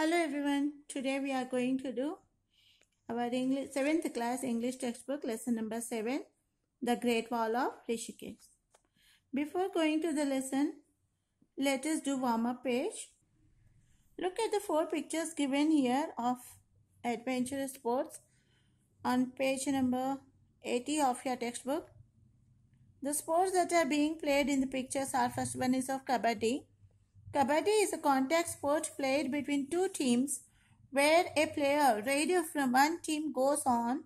Hello everyone, today we are going to do our English 7th class English textbook lesson number 7, The Great Wall of Rishikesh. Before going to the lesson, let us do warm-up page. Look at the four pictures given here of adventurous sports on page number 80 of your textbook. The sports that are being played in the pictures are first one is of Kabaddi. Kabaddi is a contact sport played between two teams where a player radio from one team goes on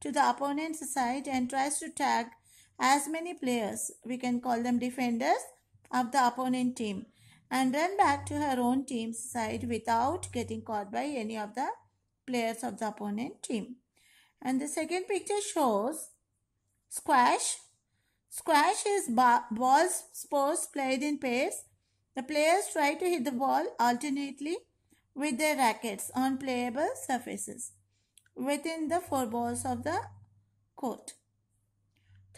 to the opponent's side and tries to tag as many players, we can call them defenders, of the opponent team and run back to her own team's side without getting caught by any of the players of the opponent team. And the second picture shows squash. Squash is ba- ball sports played in pairs the players try to hit the ball alternately with their rackets on playable surfaces within the four balls of the court.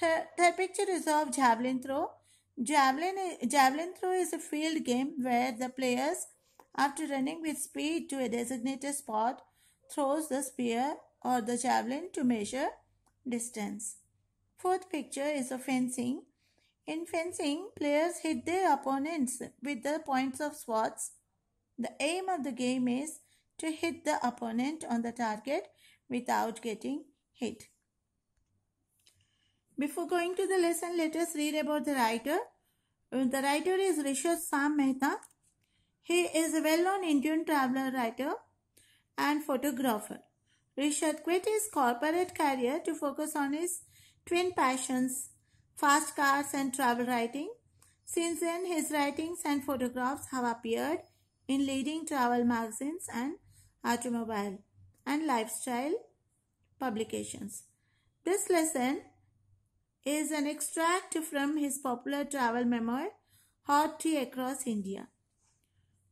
Third, third picture is of javelin throw. Javelin, javelin throw is a field game where the players, after running with speed to a designated spot, throws the spear or the javelin to measure distance. Fourth picture is of fencing. In fencing, players hit their opponents with the points of swords. The aim of the game is to hit the opponent on the target without getting hit. Before going to the lesson, let us read about the writer. Uh, the writer is Rishad Sam Mehta. He is a well-known Indian traveler writer and photographer. Rishad quit his corporate career to focus on his twin passions, fast cars and travel writing. Since then, his writings and photographs have appeared in leading travel magazines and automobile and lifestyle publications. This lesson is an extract from his popular travel memoir, Hot Tea Across India.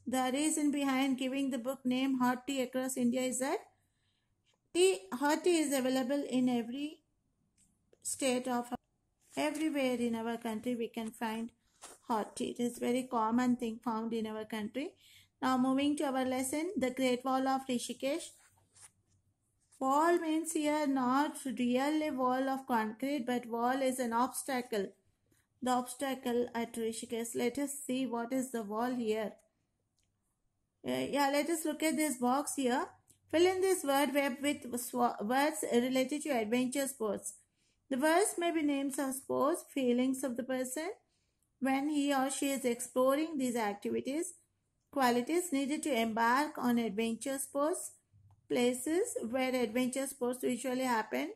The reason behind giving the book name Hot Tea Across India is that tea, hot tea is available in every state of everywhere in our country we can find hot tea. It is very common thing found in our country. Now moving to our lesson, the Great Wall of Rishikesh. Wall means here not really wall of concrete but wall is an obstacle. The obstacle at Rishikesh. Let us see what is the wall here. Uh, yeah, let us look at this box here. Fill in this word web with words related to adventure sports. The words may be names of sports, feelings of the person when he or she is exploring these activities, qualities needed to embark on adventure sports, places where adventure sports usually happen,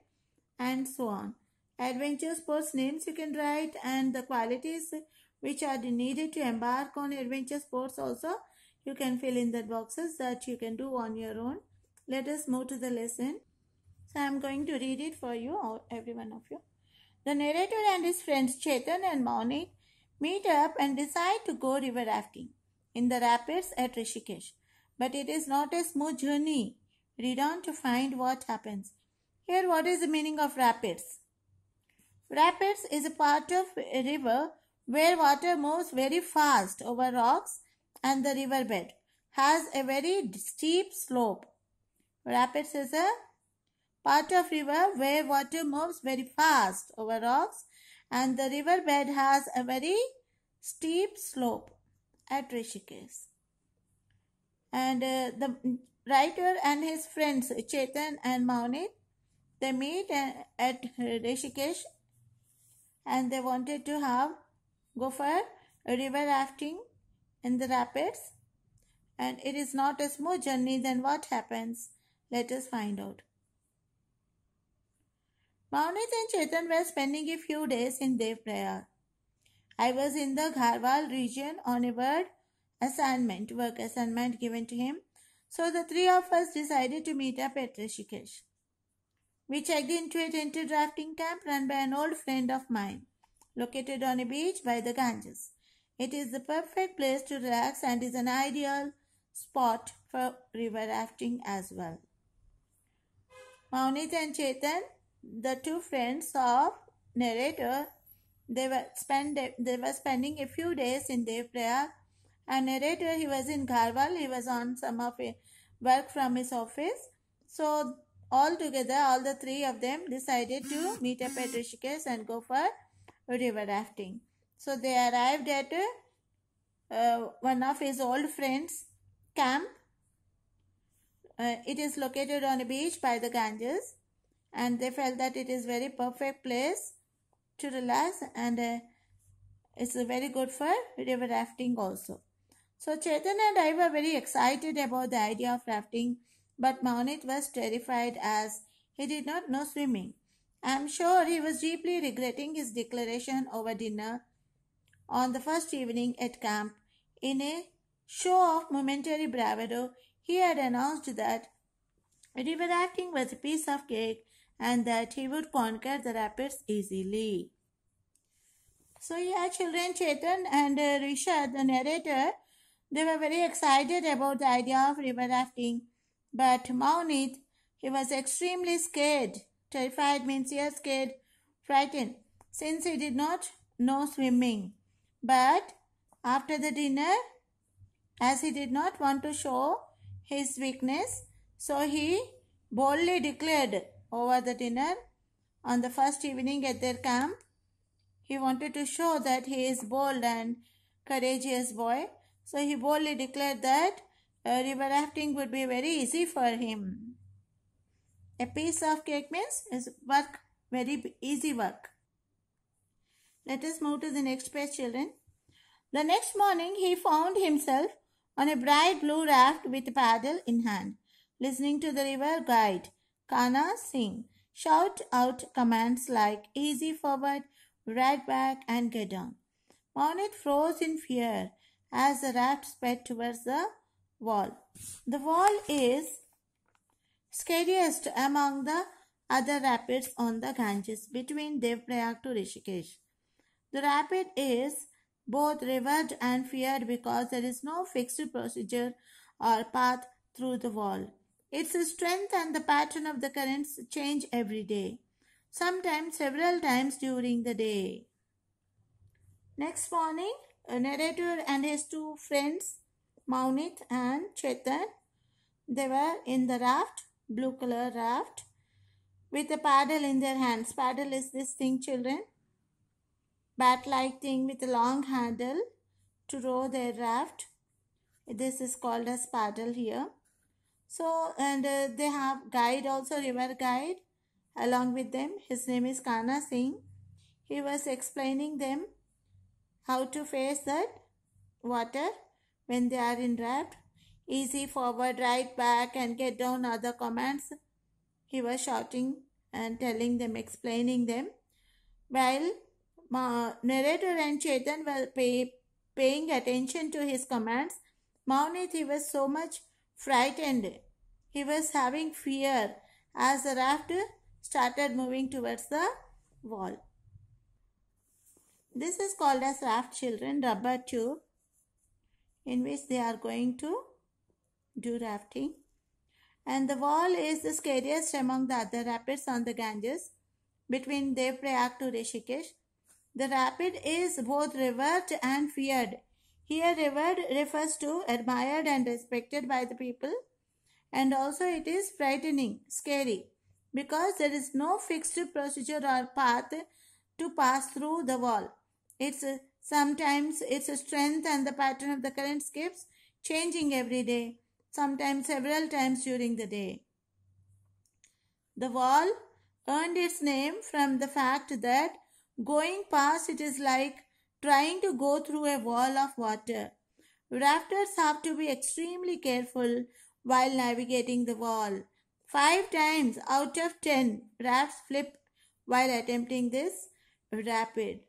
and so on. Adventure sports names you can write and the qualities which are needed to embark on adventure sports also you can fill in the boxes that you can do on your own. Let us move to the lesson. So I'm going to read it for you, or every one of you. The narrator and his friends Chetan and Maunik meet up and decide to go river rafting in the rapids at Rishikesh. But it is not a smooth journey. Read on to find what happens. Here, what is the meaning of rapids? Rapids is a part of a river where water moves very fast over rocks and the riverbed has a very steep slope. Rapids is a part of river where water moves very fast over rocks and the riverbed has a very steep slope at Rishikesh. And uh, the writer and his friends Chetan and Maunit, they meet uh, at Rishikesh and they wanted to have go for river rafting in the rapids and it is not a smooth journey then what happens let us find out Maunit and Chetan were spending a few days in Devprayag. I was in the Garhwal region on a work assignment, work assignment given to him. So the three of us decided to meet up at Rishikesh. We checked into a tented rafting camp run by an old friend of mine, located on a beach by the Ganges. It is the perfect place to relax and is an ideal spot for river rafting as well. Maunit and Chetan the two friends of narrator they were spend they were spending a few days in Devpraya. And narrator he was in Garhwal. He was on some of a work from his office. So all together, all the three of them decided to meet up at Rishikesh and go for river rafting. So they arrived at uh, one of his old friends' camp. Uh, it is located on a beach by the Ganges and they felt that it is very perfect place to relax and uh, it's very good for river rafting also. So Chetan and I were very excited about the idea of rafting, but Maunit was terrified as he did not know swimming. I am sure he was deeply regretting his declaration over dinner on the first evening at camp. In a show of momentary bravado, he had announced that river rafting was a piece of cake and that he would conquer the rapids easily. So yeah, children Chetan and uh, Risha, the narrator, they were very excited about the idea of river rafting. But Maunit, he was extremely scared. Terrified means he was scared, frightened, since he did not know swimming. But after the dinner, as he did not want to show his weakness, so he boldly declared over the dinner on the first evening at their camp. He wanted to show that he is bold and courageous boy. So he boldly declared that uh, river rafting would be very easy for him. A piece of cake means is work, very easy work. Let us move to the next page children. The next morning he found himself on a bright blue raft with paddle in hand, listening to the river guide Kana Singh shout out commands like easy forward, right back and get down. Monit froze in fear as the rat sped towards the wall. The wall is scariest among the other rapids on the Ganges between Devprayag to Rishikesh. The rapid is both revered and feared because there is no fixed procedure or path through the wall. Its strength and the pattern of the currents change every day, sometimes several times during the day. Next morning, a narrator and his two friends, Maunit and Chetan, they were in the raft, blue color raft, with a paddle in their hands. Paddle is this thing, children. Bat like thing with a long handle to row their raft. This is called as paddle here. So, and uh, they have guide also, river guide along with them. His name is Kana Singh. He was explaining them how to face that water when they are in raft. Easy forward, right back and get down other commands. He was shouting and telling them, explaining them. While Ma narrator and Chetan were pay, paying attention to his commands, Maunithi he was so much frightened. He was having fear as the raft started moving towards the wall. This is called as raft children rubber tube in which they are going to do rafting. And the wall is the scariest among the other rapids on the Ganges between Dev to Rishikesh. The rapid is both revered and feared here, revered refers to admired and respected by the people, and also it is frightening, scary, because there is no fixed procedure or path to pass through the wall. It's uh, sometimes its strength and the pattern of the current keeps changing every day, sometimes several times during the day. The wall earned its name from the fact that going past it is like trying to go through a wall of water. Rafters have to be extremely careful while navigating the wall. Five times out of ten, rafts flip while attempting this rapid.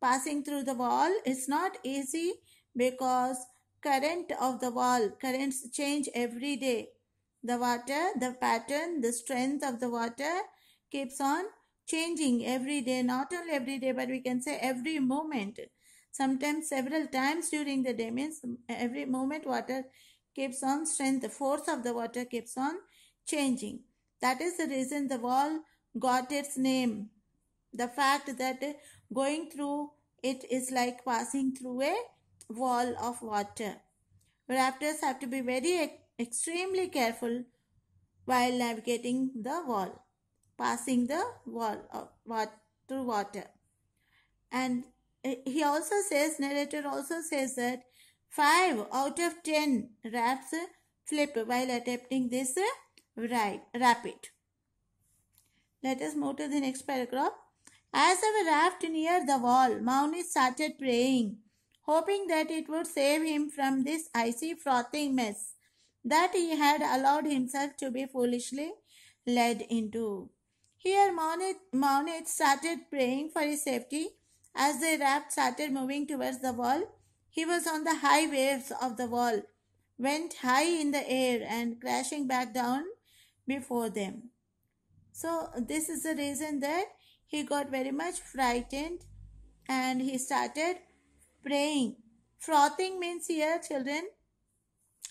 Passing through the wall is not easy because current of the wall, currents change every day. The water, the pattern, the strength of the water keeps on changing every day, not only every day, but we can say every moment, sometimes several times during the day means every moment water keeps on strength, the force of the water keeps on changing. That is the reason the wall got its name. The fact that going through it is like passing through a wall of water. Raptors have to be very extremely careful while navigating the wall passing the water uh, through water. And he also says, narrator also says that five out of ten rafts flip while attempting this right rapid. Let us move to the next paragraph. As our raft near the wall, Mauni started praying, hoping that it would save him from this icy frothing mess that he had allowed himself to be foolishly led into. Here Monet started praying for his safety. As the raft started moving towards the wall, he was on the high waves of the wall, went high in the air and crashing back down before them. So this is the reason that he got very much frightened and he started praying. Frothing means here children,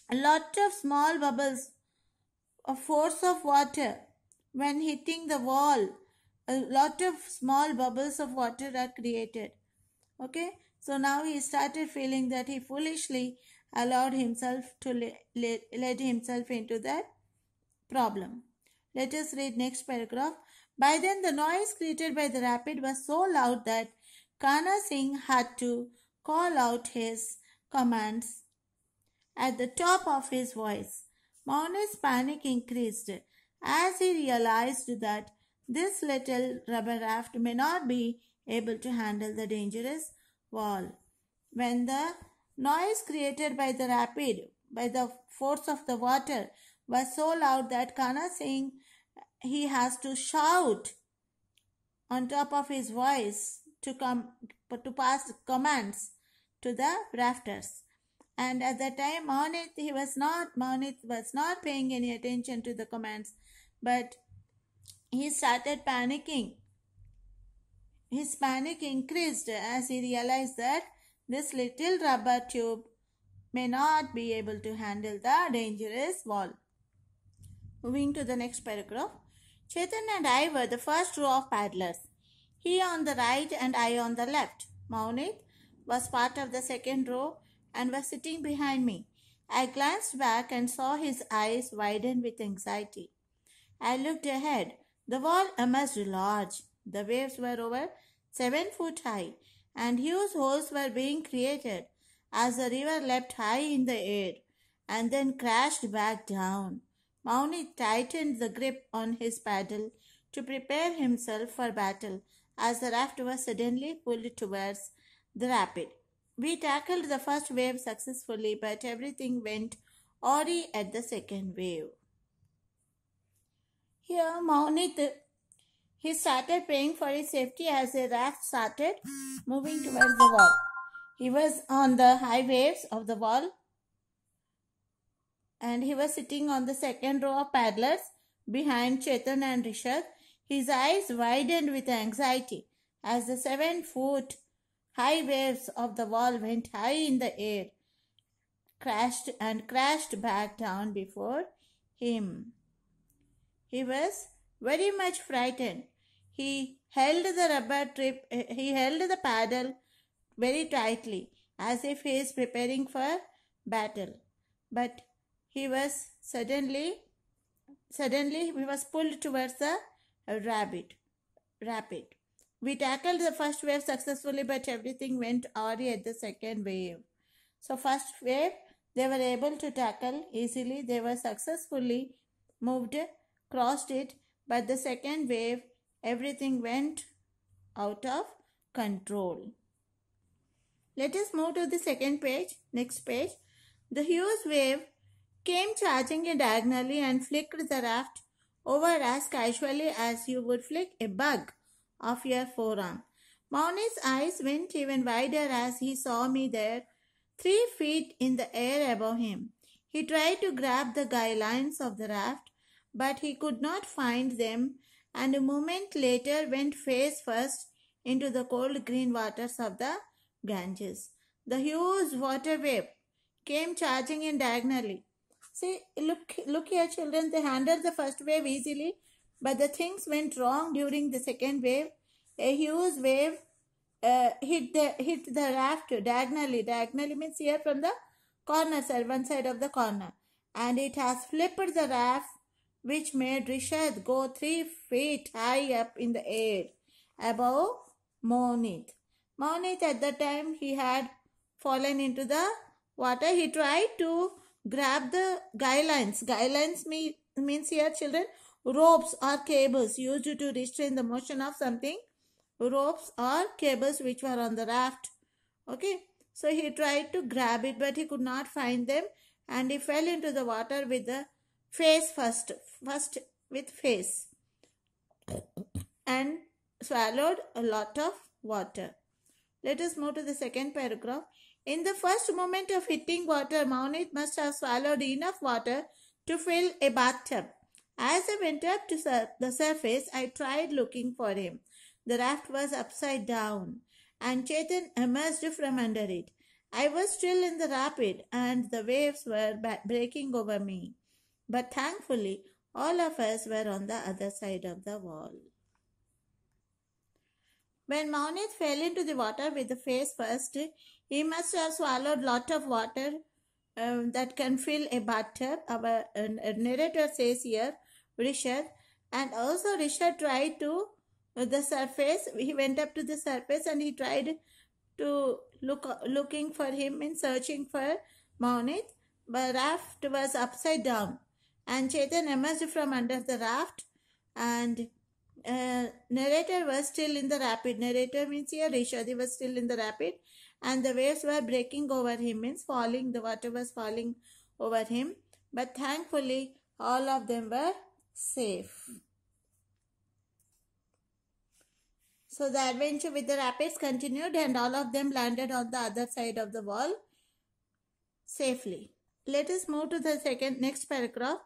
a lot of small bubbles, a force of water when hitting the wall a lot of small bubbles of water are created okay so now he started feeling that he foolishly allowed himself to le- le- himself into that problem let us read next paragraph by then the noise created by the rapid was so loud that kana singh had to call out his commands at the top of his voice mauna's panic increased as he realized that this little rubber raft may not be able to handle the dangerous wall. When the noise created by the rapid, by the force of the water, was so loud that Kana Singh he has to shout on top of his voice to come to pass commands to the rafters. And at the time, Monith he was not Monith was not paying any attention to the commands but he started panicking. His panic increased as he realized that this little rubber tube may not be able to handle the dangerous wall. Moving to the next paragraph. Chetan and I were the first row of paddlers. He on the right and I on the left. Maunit was part of the second row and was sitting behind me. I glanced back and saw his eyes widen with anxiety. I looked ahead. The wall emerged large. The waves were over seven foot high, and huge holes were being created as the river leapt high in the air and then crashed back down. Mauni tightened the grip on his paddle to prepare himself for battle as the raft was suddenly pulled towards the rapid. We tackled the first wave successfully, but everything went awry at the second wave. Here, Maunit, he started praying for his safety as the raft started moving towards the wall. He was on the high waves of the wall and he was sitting on the second row of paddlers behind Chetan and Rishad. his eyes widened with anxiety as the seven foot high waves of the wall went high in the air, crashed and crashed back down before him. He was very much frightened. He held the rubber trip, he held the paddle very tightly as if he is preparing for battle. But he was suddenly, suddenly he was pulled towards the rabbit, rapid. We tackled the first wave successfully, but everything went awry at the second wave. So first wave, they were able to tackle easily. They were successfully moved crossed it, but the second wave, everything went out of control. Let us move to the second page, next page. The huge wave came charging in diagonally and flicked the raft over as casually as you would flick a bug off your forearm. Mauny's eyes went even wider as he saw me there, three feet in the air above him. He tried to grab the guy lines of the raft, but he could not find them and a moment later went face first into the cold green waters of the Ganges. The huge water wave came charging in diagonally. See, look, look here children, they handled the first wave easily, but the things went wrong during the second wave. A huge wave uh, hit the hit the raft diagonally. Diagonally means here from the corner side, one side of the corner. And it has flipped the raft which made Rishad go three feet high up in the air above Monit. Monit at the time he had fallen into the water. He tried to grab the guidelines. Guidelines mean, means here children ropes or cables used to restrain the motion of something. Ropes or cables which were on the raft. Okay. So he tried to grab it but he could not find them and he fell into the water with the face first first with face and swallowed a lot of water let us move to the second paragraph in the first moment of hitting water maunit must have swallowed enough water to fill a bathtub as i went up to sur the surface i tried looking for him the raft was upside down and chetan emerged from under it I was still in the rapid, and the waves were breaking over me. But thankfully, all of us were on the other side of the wall. When Maunet fell into the water with the face first, he must have swallowed lot of water um, that can fill a bathtub. Our uh, narrator says here, Rishad, and also Rishad tried to uh, the surface. He went up to the surface and he tried to look looking for him in searching for Maunet. But raft was upside down and Chetan emerged from under the raft and uh, narrator was still in the rapid. Narrator means here Rishadi was still in the rapid and the waves were breaking over him, means falling, the water was falling over him. But thankfully, all of them were safe. So the adventure with the rapids continued and all of them landed on the other side of the wall safely. Let us move to the second next paragraph.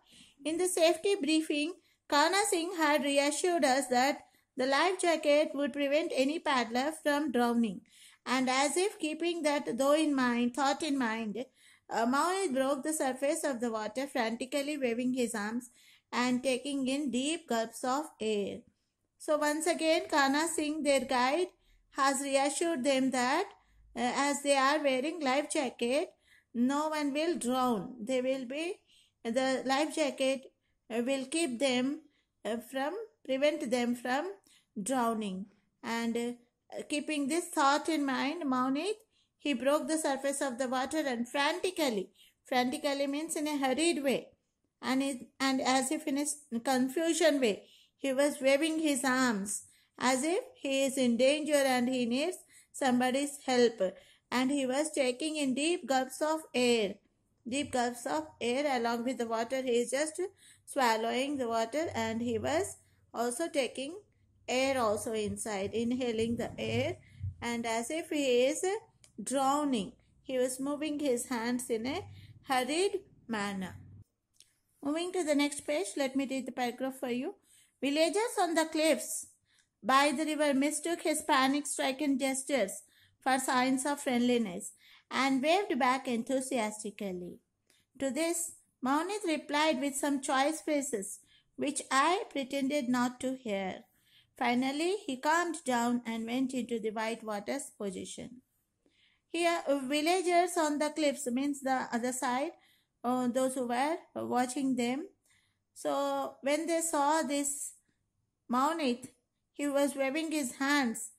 In the safety briefing, Kana Singh had reassured us that the life jacket would prevent any paddler from drowning. And as if keeping that though in mind, thought in mind, uh, Maui broke the surface of the water, frantically waving his arms and taking in deep gulps of air. So once again, Kana Singh, their guide, has reassured them that uh, as they are wearing life jacket, no one will drown. They will be, the life jacket uh, will keep them uh, from, prevent them from drowning. And uh, keeping this thought in mind, Maunit, he broke the surface of the water and frantically, frantically means in a hurried way, and, it, and as if in a confusion way, he was waving his arms as if he is in danger and he needs somebody's help and he was taking in deep gulps of air. Deep gulps of air along with the water. He is just swallowing the water and he was also taking air also inside, inhaling the air and as if he is drowning. He was moving his hands in a hurried manner. Moving to the next page, let me read the paragraph for you. Villagers on the cliffs by the river mistook his panic stricken gestures her signs of friendliness and waved back enthusiastically. To this, Maunit replied with some choice phrases, which I pretended not to hear. Finally, he calmed down and went into the white water's position. Here, villagers on the cliffs means the other side, uh, those who were watching them. So, when they saw this Maunit, he was waving his hands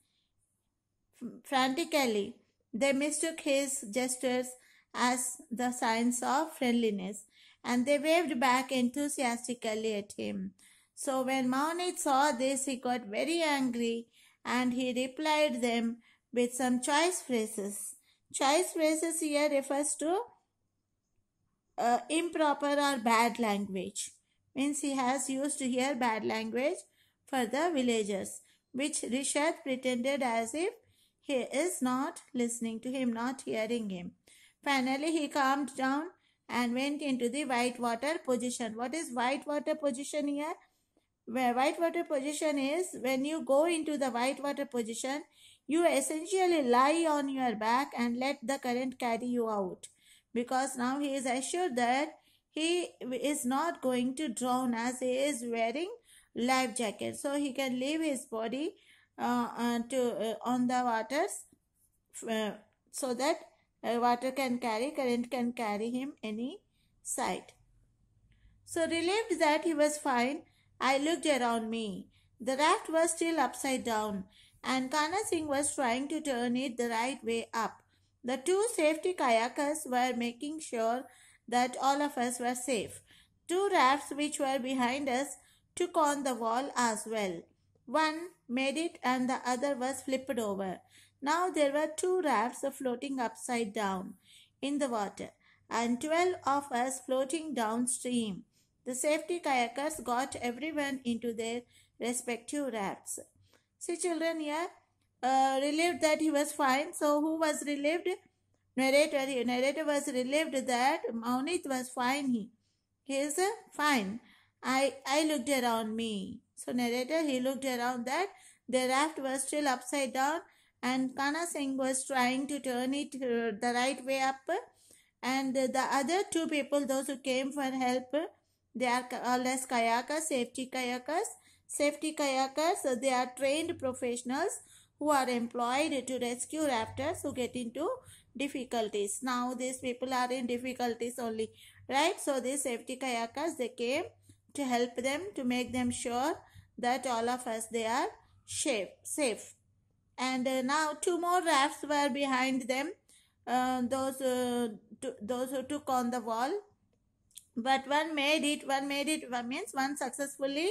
frantically. They mistook his gestures as the signs of friendliness, and they waved back enthusiastically at him. So when Maunit saw this, he got very angry, and he replied them with some choice phrases. Choice phrases here refers to uh, improper or bad language. Means he has used here bad language for the villagers, which Rishad pretended as if he is not listening to him, not hearing him. Finally, he calmed down and went into the white water position. What is white water position here? Where white water position is when you go into the white water position, you essentially lie on your back and let the current carry you out. Because now he is assured that he is not going to drown as he is wearing life jacket. So he can leave his body uh, uh, to uh, on the waters so that water can carry current can carry him any side. So relieved that he was fine, I looked around me. The raft was still upside down, and Kana Singh was trying to turn it the right way up. The two safety kayakers were making sure that all of us were safe. Two rafts which were behind us took on the wall as well. One made it and the other was flipped over. Now there were two rafts floating upside down in the water and 12 of us floating downstream. The safety kayakers got everyone into their respective rafts. See children here, yeah? uh, relieved that he was fine. So who was relieved? Narrator, narrator was relieved that Maunit was fine. He, he is uh, fine. I, I looked around me. So narrator, he looked around that the raft was still upside down and Kana Singh was trying to turn it uh, the right way up. And the other two people, those who came for help, they are all as kayakers, safety kayakers. Safety kayakers, they are trained professionals who are employed to rescue rafters who get into difficulties. Now these people are in difficulties only, right? So these safety kayakers, they came to help them to make them sure that all of us they are safe safe and uh, now two more rafts were behind them uh, those uh, those who took on the wall but one made it one made it one means one successfully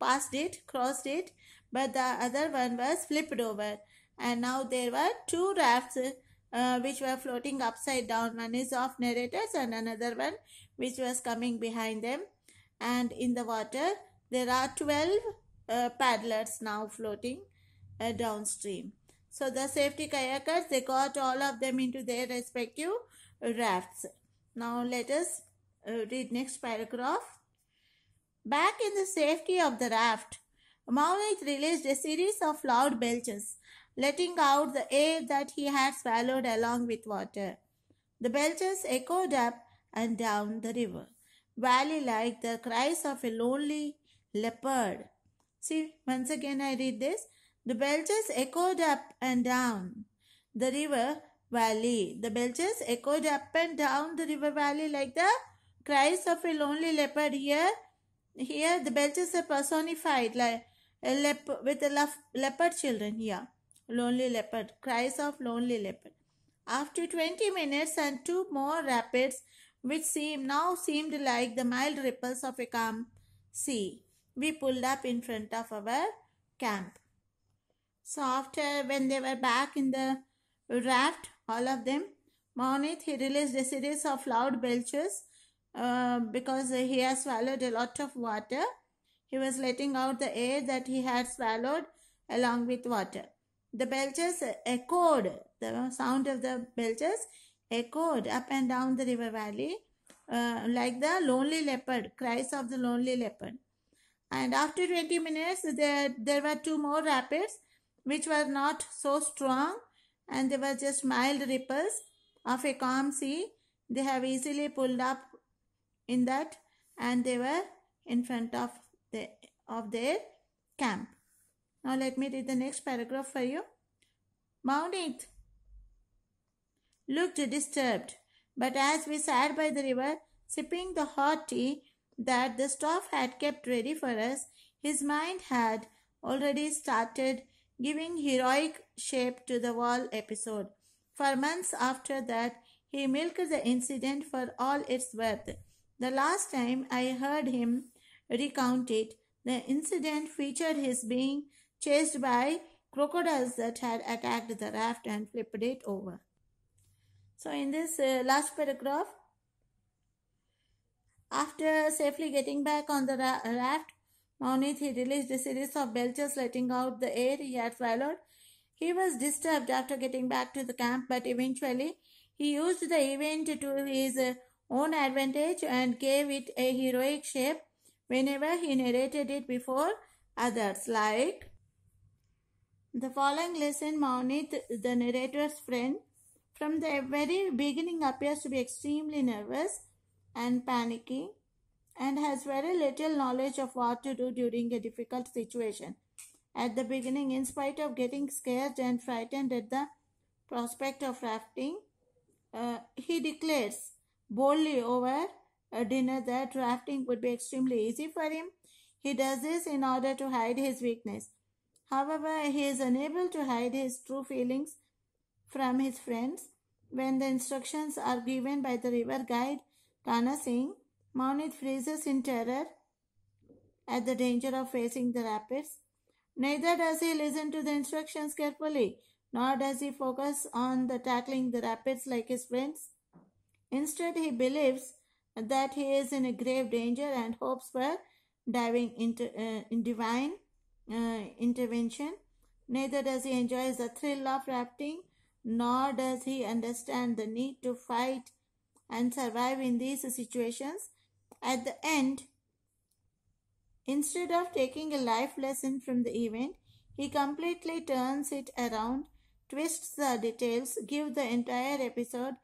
passed it crossed it but the other one was flipped over and now there were two rafts uh, which were floating upside down one is of narrators and another one which was coming behind them and in the water there are 12 uh, paddlers now floating uh, downstream. So the safety kayakers, they got all of them into their respective rafts. Now let us uh, read next paragraph. Back in the safety of the raft, Maurit released a series of loud belches, letting out the air that he had swallowed along with water. The belches echoed up and down the river valley like the cries of a lonely leopard. See, once again I read this. The belches echoed up and down the river valley. The belches echoed up and down the river valley like the cries of a lonely leopard. Here, here the belches are personified like a lep- with a lef- leopard children here. Lonely leopard, cries of lonely leopard. After 20 minutes and two more rapids, which seemed, now seemed like the mild ripples of a calm sea. We pulled up in front of our camp. So after when they were back in the raft, all of them, Monit, he released a series of loud belches uh, because he had swallowed a lot of water. He was letting out the air that he had swallowed along with water. The belches echoed, the sound of the belches echoed up and down the river valley uh, like the lonely leopard, cries of the lonely leopard. And after 20 minutes, there, there were two more rapids which were not so strong and they were just mild ripples of a calm sea. They have easily pulled up in that and they were in front of, the, of their camp. Now let me read the next paragraph for you. Mount it looked disturbed, but as we sat by the river, sipping the hot tea that the staff had kept ready for us, his mind had already started giving heroic shape to the wall episode. For months after that, he milked the incident for all its worth. The last time I heard him recount it, the incident featured his being chased by crocodiles that had attacked the raft and flipped it over. So in this uh, last paragraph, after safely getting back on the ra raft, Maunith he released a series of belches letting out the air he had swallowed. He was disturbed after getting back to the camp, but eventually he used the event to his uh, own advantage and gave it a heroic shape whenever he narrated it before others, like the following lesson Maunith, the narrator's friend, from the very beginning appears to be extremely nervous and panicky and has very little knowledge of what to do during a difficult situation. At the beginning, in spite of getting scared and frightened at the prospect of rafting, uh, he declares boldly over a dinner that rafting would be extremely easy for him. He does this in order to hide his weakness. However, he is unable to hide his true feelings from his friends. When the instructions are given by the river guide Tana Singh, Maunit freezes in terror at the danger of facing the rapids. Neither does he listen to the instructions carefully, nor does he focus on the tackling the rapids like his friends. Instead, he believes that he is in a grave danger and hopes for diving into uh, in divine uh, intervention. Neither does he enjoy the thrill of rafting, nor does he understand the need to fight and survive in these situations. At the end, instead of taking a life lesson from the event, he completely turns it around, twists the details, gives the entire episode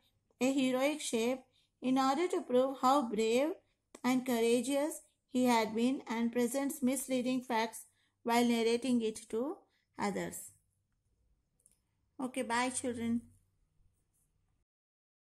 a heroic shape in order to prove how brave and courageous he had been and presents misleading facts while narrating it to others. Okay, bye children.